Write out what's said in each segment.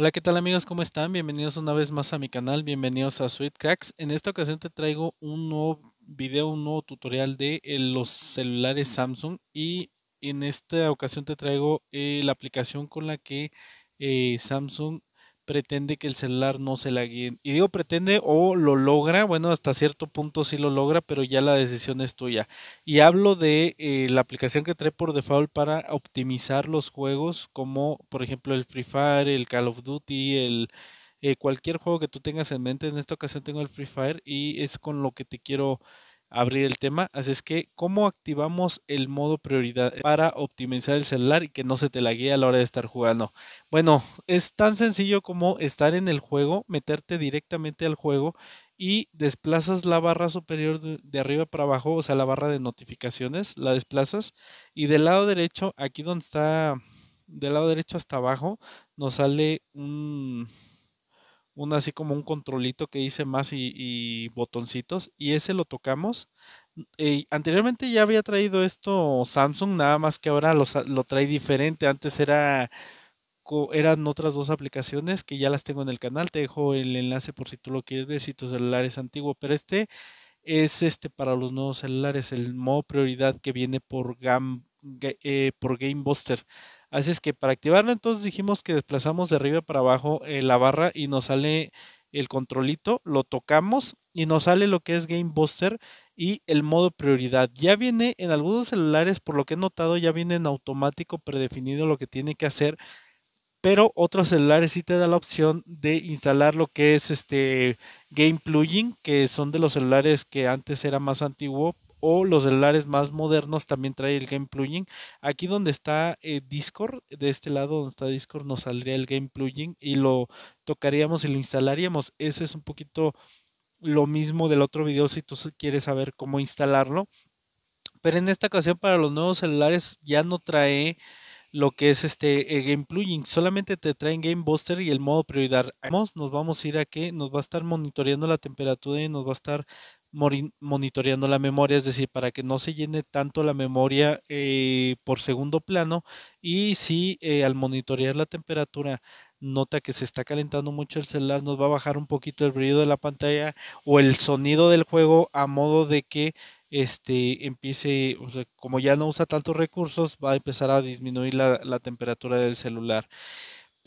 Hola, ¿qué tal amigos? ¿Cómo están? Bienvenidos una vez más a mi canal, bienvenidos a Sweet Cracks. En esta ocasión te traigo un nuevo video, un nuevo tutorial de eh, los celulares Samsung y en esta ocasión te traigo eh, la aplicación con la que eh, Samsung pretende que el celular no se la guíe. Y digo pretende o lo logra, bueno, hasta cierto punto sí lo logra, pero ya la decisión es tuya. Y hablo de eh, la aplicación que trae por default para optimizar los juegos, como por ejemplo el Free Fire, el Call of Duty, el, eh, cualquier juego que tú tengas en mente. En esta ocasión tengo el Free Fire y es con lo que te quiero abrir el tema. Así es que, ¿cómo activamos el modo prioridad para optimizar el celular y que no se te laguee a la hora de estar jugando? Bueno, es tan sencillo como estar en el juego, meterte directamente al juego y desplazas la barra superior de arriba para abajo, o sea, la barra de notificaciones, la desplazas y del lado derecho, aquí donde está, del lado derecho hasta abajo, nos sale un un así como un controlito que dice más y, botoncitos y ese lo tocamos. Eh, anteriormente ya había traído esto Samsung, nada más que ahora lo, trae diferente. Antes era eran otras dos aplicaciones que ya las tengo en el canal. Te dejo el enlace por si tú lo quieres ver si tu celular es antiguo, pero este es este para los nuevos celulares, el modo prioridad que viene por, Gam, eh, por Game Buster. Así es que para activarlo, entonces dijimos que desplazamos de arriba para abajo eh, la barra y nos sale el controlito, lo tocamos y nos sale lo que es Game Buster y el modo prioridad. Ya viene en algunos celulares, por lo que he notado, ya viene en automático predefinido lo que tiene que hacer, pero otros celulares sí te da la opción de instalar lo que es este Game Plugin, que son de los celulares que antes era más antiguo, o los celulares más modernos también trae el Game Plugin. Aquí donde está eh, Discord, de este lado donde está Discord, nos saldría el Game Plugin y lo tocaríamos y lo instalaríamos. Eso es un poquito lo mismo del otro video si tú quieres saber cómo instalarlo. Pero en esta ocasión para los nuevos celulares ya no trae lo que es este el Game Plugin. Solamente te traen Game Booster y el modo prioridad. Nos vamos a ir a que nos va a estar monitoreando la temperatura y nos va a estar monitoreando la memoria, es decir, para que no se llene tanto la memoria eh, por segundo plano y si eh, al monitorear la temperatura nota que se está calentando mucho el celular, nos va a bajar un poquito el brillo de la pantalla o el sonido del juego a modo de que este empiece, como ya no usa tantos recursos, va a empezar a disminuir la temperatura del celular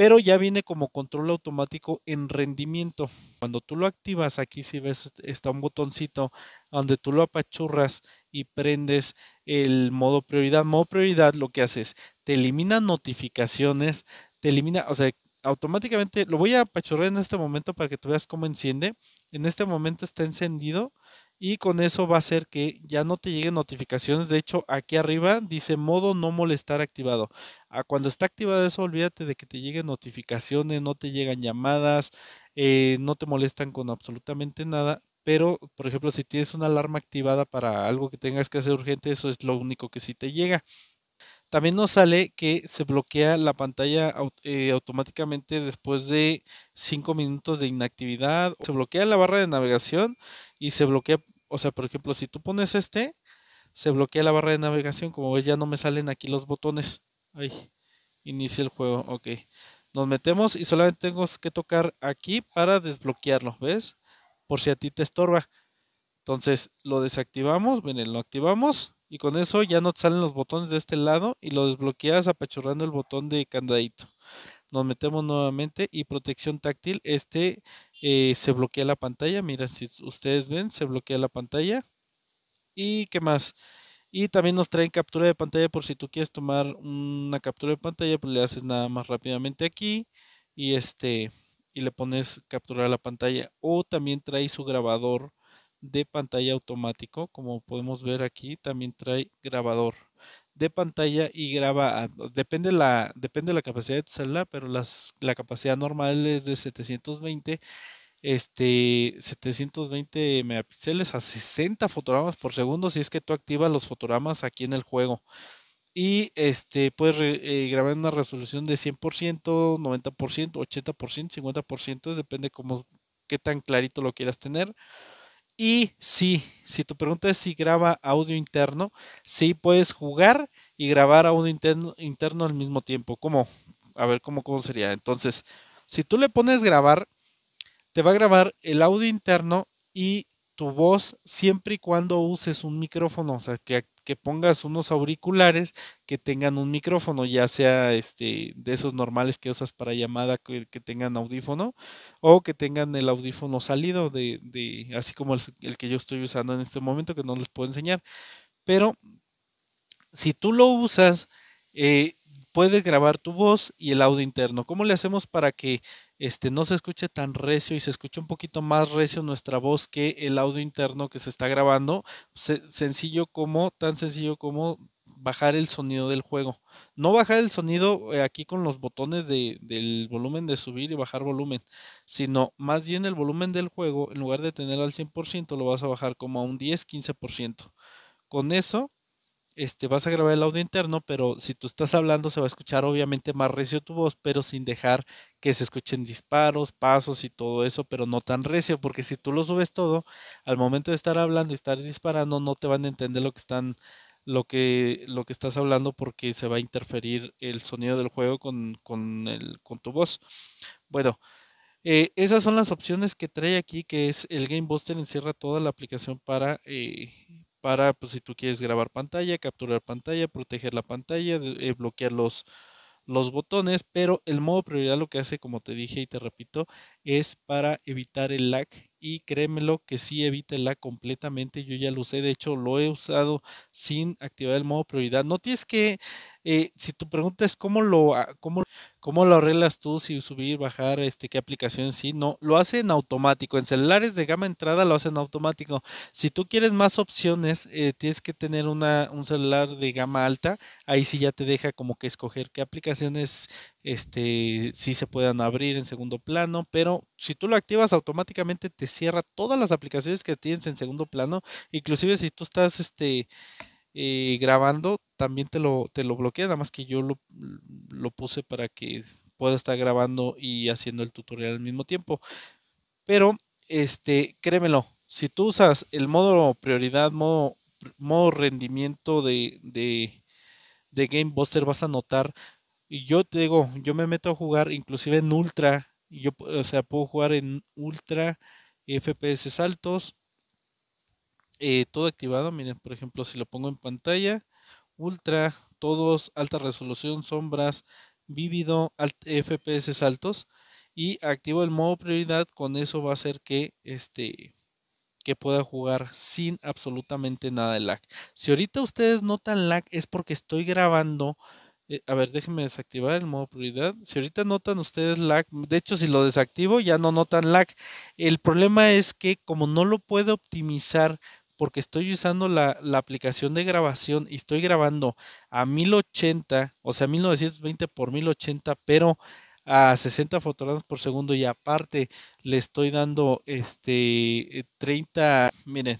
pero ya viene como control automático en rendimiento. Cuando tú lo activas, aquí si ves está un botoncito donde tú lo apachurras y prendes el modo prioridad. Modo prioridad lo que hace es te elimina notificaciones, te elimina, o sea, automáticamente lo voy a apachurrar en este momento para que tú veas cómo enciende. En este momento está encendido y con eso va a ser que ya no te lleguen notificaciones. De hecho, aquí arriba dice modo no molestar activado. Ah, cuando está activado eso, olvídate de que te lleguen notificaciones, no te llegan llamadas, eh, no te molestan con absolutamente nada. Pero, por ejemplo, si tienes una alarma activada para algo que tengas que hacer urgente, eso es lo único que sí te llega. También nos sale que se bloquea la pantalla eh, automáticamente después de 5 minutos de inactividad. Se bloquea la barra de navegación y se bloquea, o sea, por ejemplo, si tú pones este, se bloquea la barra de navegación, como ves ya no me salen aquí los botones. Ahí, inicia el juego, ok. Nos metemos y solamente tengo que tocar aquí para desbloquearlo, ¿ves? Por si a ti te estorba. Entonces lo desactivamos, miren, lo activamos y con eso ya no te salen los botones de este lado y lo desbloqueas apachurrando el botón de candadito. Nos metemos nuevamente y protección táctil, este eh, se bloquea la pantalla. Mira, si ustedes ven, se bloquea la pantalla. ¿Y qué más? Y también nos traen captura de pantalla por si tú quieres tomar una captura de pantalla, pues le haces nada más rápidamente aquí y este y le pones capturar la pantalla o también trae su grabador de pantalla automático, como podemos ver aquí, también trae grabador de pantalla y graba, depende la, depende la capacidad de tu celular, pero las, la capacidad normal es de 720, este, 720 megapíxeles a 60 fotogramas por segundo si es que tú activas los fotogramas aquí en el juego. Y este, puedes eh, grabar en una resolución de 100%, 90%, 80%, 50%, depende como qué tan clarito lo quieras tener. Y sí, si tu pregunta es si graba audio interno, sí puedes jugar y grabar audio interno, interno al mismo tiempo. ¿Cómo? A ver, ¿cómo, ¿cómo sería? Entonces, si tú le pones grabar, te va a grabar el audio interno y tu voz siempre y cuando uses un micrófono, o sea, que, que pongas unos auriculares que tengan un micrófono, ya sea este, de esos normales que usas para llamada, que, tengan audífono, o que tengan el audífono salido, de, así como el, que yo estoy usando en este momento, que no les puedo enseñar. Pero si tú lo usas, eh, puedes grabar tu voz y el audio interno. ¿Cómo le hacemos para que este, no se escuche tan recio y se escuche un poquito más recio nuestra voz que el audio interno que se está grabando? sencillo como, tan sencillo como bajar el sonido del juego. No bajar el sonido eh, aquí con los botones de, del volumen de subir y bajar volumen, sino más bien el volumen del juego, en lugar de tenerlo al 100%, lo vas a bajar como a un 10-15%. Con eso, este, vas a grabar el audio interno, pero si tú estás hablando se va a escuchar obviamente más recio tu voz, pero sin dejar que se escuchen disparos, pasos y todo eso, pero no tan recio, porque si tú lo subes todo, al momento de estar hablando y estar disparando, no te van a entender lo que están lo que, lo que estás hablando porque se va a interferir el sonido del juego con, el, con tu voz. Bueno, eh, esas son las opciones que trae aquí, que es el Game Buster encierra toda la aplicación para, eh, para pues, si tú quieres grabar pantalla, capturar pantalla, proteger la pantalla, eh, bloquear los, los botones, pero el modo prioridad lo que hace, como te dije y te repito, es para evitar el lag y créemelo que sí evita el lag completamente. Yo ya lo usé, de hecho lo he usado sin activar el modo prioridad. No tienes que, eh, si tu pregunta es cómo lo, ah, cómo lo ¿Cómo lo arreglas tú si subir, bajar, este, qué aplicación sí? No, lo hace en automático. En celulares de gama entrada lo hacen automático. Si tú quieres más opciones, eh, tienes que tener una, un celular de gama alta. Ahí sí ya te deja como que escoger qué aplicaciones este, sí se puedan abrir en segundo plano. Pero si tú lo activas automáticamente te cierra todas las aplicaciones que tienes en segundo plano. Inclusive si tú estás este, eh, grabando, también te lo, te lo bloquea, nada más que yo lo, puse para que pueda estar grabando y haciendo el tutorial al mismo tiempo. Pero, este, créemelo, si tú usas el modo prioridad, modo, modo rendimiento de, de, Game Buster, vas a notar, y yo te digo, yo me meto a jugar inclusive en ultra, yo, o sea, puedo jugar en ultra FPS altos, eh, todo activado. Miren, por ejemplo, si lo pongo en pantalla, ultra, todos, alta resolución, sombras, vívido, FPS altos y activo el modo prioridad. Con eso va a hacer que este que pueda jugar sin absolutamente nada de lag. Si ahorita ustedes notan lag es porque estoy grabando. Eh, a ver, déjenme desactivar el modo prioridad. Si ahorita notan ustedes lag, de hecho si lo desactivo ya no notan lag. El problema es que como no lo puedo optimizar porque estoy usando la, aplicación de grabación y estoy grabando a 1080, o sea, 1920 por 1080, pero a 60 fotogramas por segundo y aparte le estoy dando este 30, eh, miren,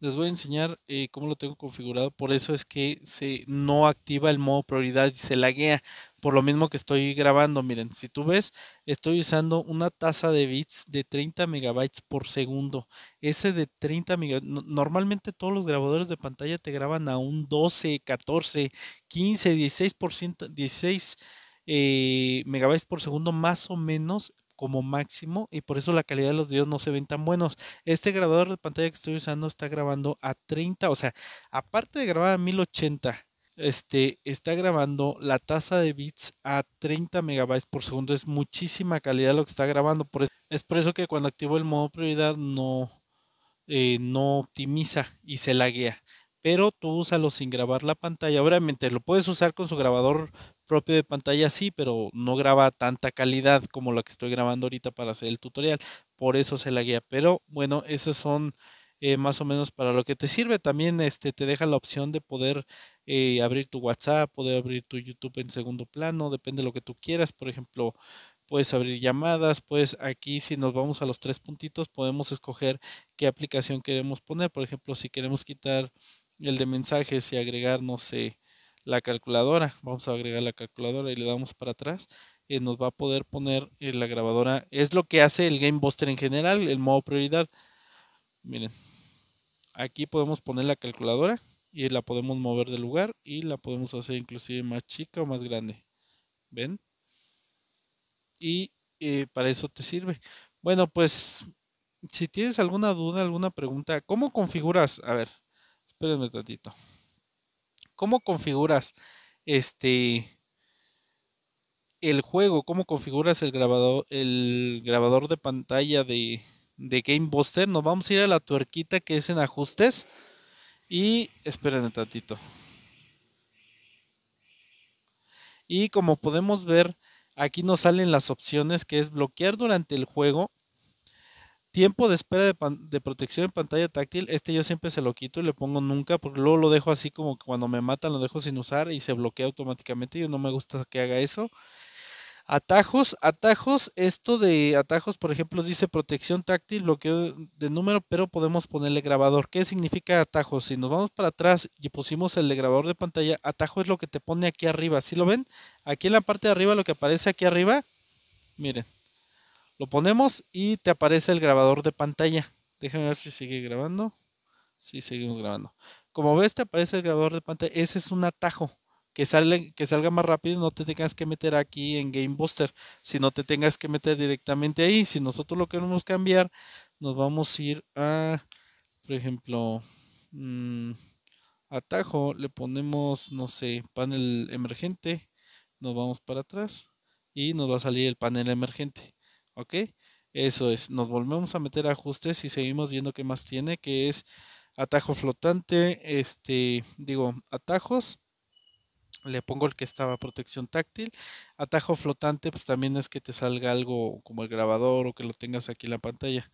les voy a enseñar eh, cómo lo tengo configurado, por eso es que se no activa el modo prioridad y se laguea, por lo mismo que estoy grabando. Miren, si tú ves, estoy usando una tasa de bits de 30 megabytes por segundo. Ese de 30 megabytes, normalmente todos los grabadores de pantalla te graban a un 12, 14, 15, 16%, 16 megabytes por segundo más o menos como máximo y por eso la calidad de los videos no se ven tan buenos. Este grabador de pantalla que estoy usando está grabando a 30, o sea, aparte de grabar a 1080 este, está grabando la tasa de bits a 30 megabytes por segundo. Es muchísima calidad lo que está grabando. Por es por eso que cuando activo el modo prioridad no, eh, no optimiza y se laguea. Pero tú úsalo sin grabar la pantalla. Obviamente lo puedes usar con su grabador propio de pantalla, sí, pero no graba tanta calidad como la que estoy grabando ahorita para hacer el tutorial. Por eso se laguea. Pero bueno, esas son eh, más o menos para lo que te sirve. También este, te deja la opción de poder eh, abrir tu WhatsApp, poder abrir tu YouTube en segundo plano, depende de lo que tú quieras. Por ejemplo, puedes abrir llamadas, pues aquí si nos vamos a los tres puntitos podemos escoger qué aplicación queremos poner. Por ejemplo, si queremos quitar el de mensajes y agregar, no sé, la calculadora, vamos a agregar la calculadora y le damos para atrás. Eh, nos va a poder poner la grabadora. Es lo que hace el Game Booster en general, el modo prioridad. Miren, Aquí podemos poner la calculadora y la podemos mover de lugar y la podemos hacer inclusive más chica o más grande. ¿Ven? Y eh, para eso te sirve. Bueno, pues si tienes alguna duda, alguna pregunta, ¿cómo configuras? A ver, espérenme un ratito. ¿Cómo configuras este el juego? ¿Cómo configuras el grabador, el grabador de pantalla de, de Game Booster Nos vamos a ir a la tuerquita que es en ajustes. Y esperen un tantito. Y como podemos ver, aquí nos salen las opciones que es bloquear durante el juego. Tiempo de espera de, protección en pantalla táctil. Este yo siempre se lo quito y le pongo nunca porque luego lo dejo así como cuando me matan lo dejo sin usar y se bloquea automáticamente. y no me gusta que haga eso. Atajos, atajos, esto de atajos, por ejemplo, dice protección táctil, bloqueo de número, pero podemos ponerle grabador. ¿Qué significa atajos? Si nos vamos para atrás y pusimos el de grabador de pantalla, atajo es lo que te pone aquí arriba. ¿Sí lo ven? Aquí en la parte de arriba, lo que aparece aquí arriba, miren, lo ponemos y te aparece el grabador de pantalla. Déjenme ver si sigue grabando. Sí, seguimos grabando. Como ves, te aparece el grabador de pantalla. Ese es un atajo que, salga más rápido, no te tengas que meter aquí en Game Booster, sino te tengas que meter directamente ahí. Si nosotros lo queremos cambiar, nos vamos a ir a, por ejemplo, mm, atajo, le ponemos, no sé, panel emergente, nos vamos para atrás y nos va a salir el panel emergente. ¿Ok? Eso es, nos volvemos a meter a ajustes y seguimos viendo qué más tiene, que es atajo flotante, este, digo, atajos, le pongo el que estaba, protección táctil. Atajo flotante, pues también es que te salga algo como el grabador o que lo tengas aquí en la pantalla.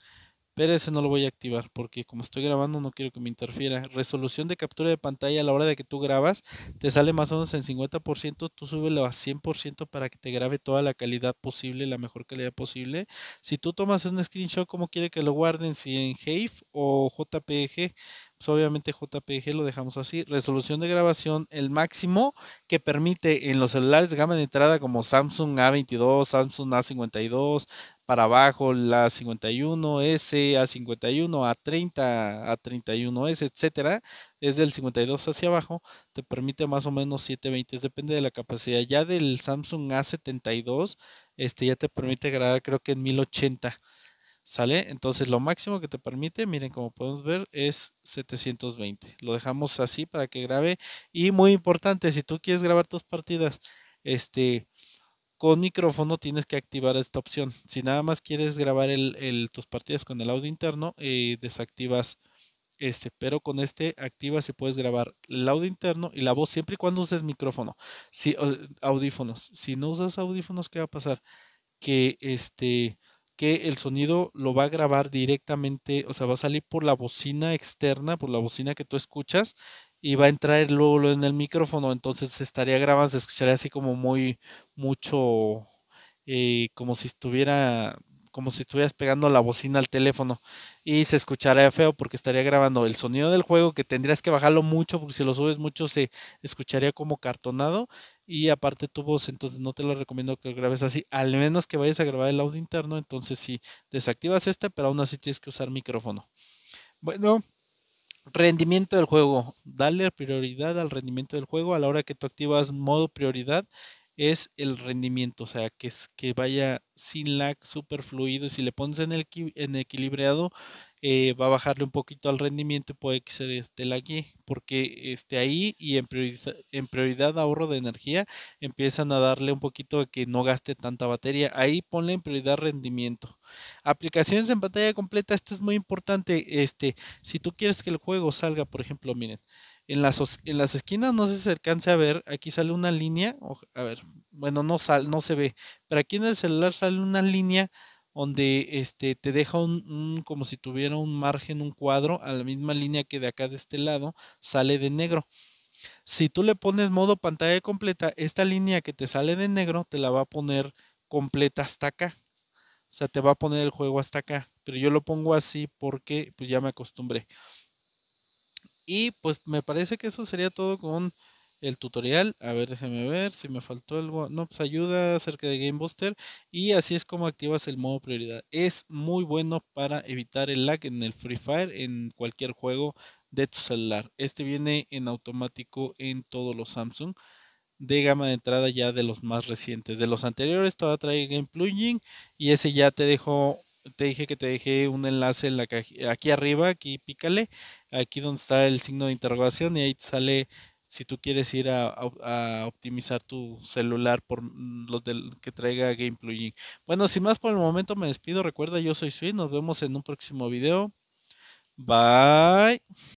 Pero ese no lo voy a activar porque como estoy grabando no quiero que me interfiera. Resolución de captura de pantalla a la hora de que tú grabas te sale más o menos en 50%, tú súbelo a 100% para que te grabe toda la calidad posible, la mejor calidad posible. Si tú tomas un screenshot, ¿cómo quiere que lo guarden? Si en Have o JPG pues, obviamente JPG lo dejamos así. Resolución de grabación, el máximo que permite en los celulares de gama de entrada como Samsung A22, Samsung A52, para abajo la 51S, A51, A30, A31S, etcétera, es del 52 hacia abajo, te permite más o menos 720, depende de la capacidad. Ya del Samsung A72, este ya te permite grabar creo que en 1080. ¿Sale? Entonces lo máximo que te permite, miren como podemos ver, es 720. Lo dejamos así para que grabe. Y muy importante, si tú quieres grabar tus partidas, este, con micrófono tienes que activar esta opción. Si nada más quieres grabar tus partidas con el audio interno, eh, desactivas este, pero con este activa si puedes grabar el audio interno y la voz siempre y cuando uses micrófono, si, audífonos. Si no usas audífonos, ¿qué va a pasar? Que este que el sonido lo va a grabar directamente, o sea, va a salir por la bocina externa, por la bocina que tú escuchas, y va a entrar luego en el micrófono, entonces estaría grabando, se escucharía así como muy, mucho, eh, como si estuviera, como si estuvieras pegando la bocina al teléfono, y se escucharía feo porque estaría grabando el sonido del juego, que tendrías que bajarlo mucho, porque si lo subes mucho se escucharía como cartonado, y aparte tu voz, entonces no te lo recomiendo que grabes así, al menos que vayas a grabar el audio interno, entonces si desactivas esta pero aún así tienes que usar micrófono. Bueno, rendimiento del juego, dale prioridad al rendimiento del juego a la hora que tú activas modo prioridad es el rendimiento, o sea, que, que vaya sin lag, súper fluido, si le pones en, el, en equilibrado, eh, va a bajarle un poquito al rendimiento puede que sea este, la porque esté ahí y en, prioridad ahorro de energía empiezan a darle un poquito de que no gaste tanta batería. Ahí ponle en prioridad rendimiento. Aplicaciones en pantalla completa, esto es muy importante. Este, si tú quieres que el juego salga, por ejemplo, miren, en las, en las esquinas no se alcance a ver, aquí sale una línea, a ver, bueno, no, sal, no se ve, pero aquí en el celular sale una línea donde este, te deja un, como si tuviera un margen, un cuadro a la misma línea que de acá de este lado sale de negro. Si tú le pones modo pantalla completa, esta línea que te sale de negro te la va a poner completa hasta acá. O sea, te va a poner el juego hasta acá. Pero yo lo pongo así porque pues, ya me acostumbré. Y pues me parece que eso sería todo con el tutorial. A ver, déjame ver si me faltó algo. No, pues ayuda acerca de Game Booster. Y así es como activas el modo prioridad. Es muy bueno para evitar el lag en el Free Fire, en cualquier juego de tu celular. Este viene en automático en todos los Samsung de gama de entrada ya de los más recientes. De los anteriores todavía trae Game Plugin y ese ya te dejo te dije que te dejé un enlace en la aquí arriba, aquí pícale, aquí donde está el signo de interrogación y ahí te sale si tú quieres ir a, optimizar tu celular por mm, lo del, que traiga Game Plugin. Bueno, sin más por el momento me despido. Recuerda, yo soy Sui. Nos vemos en un próximo video. Bye.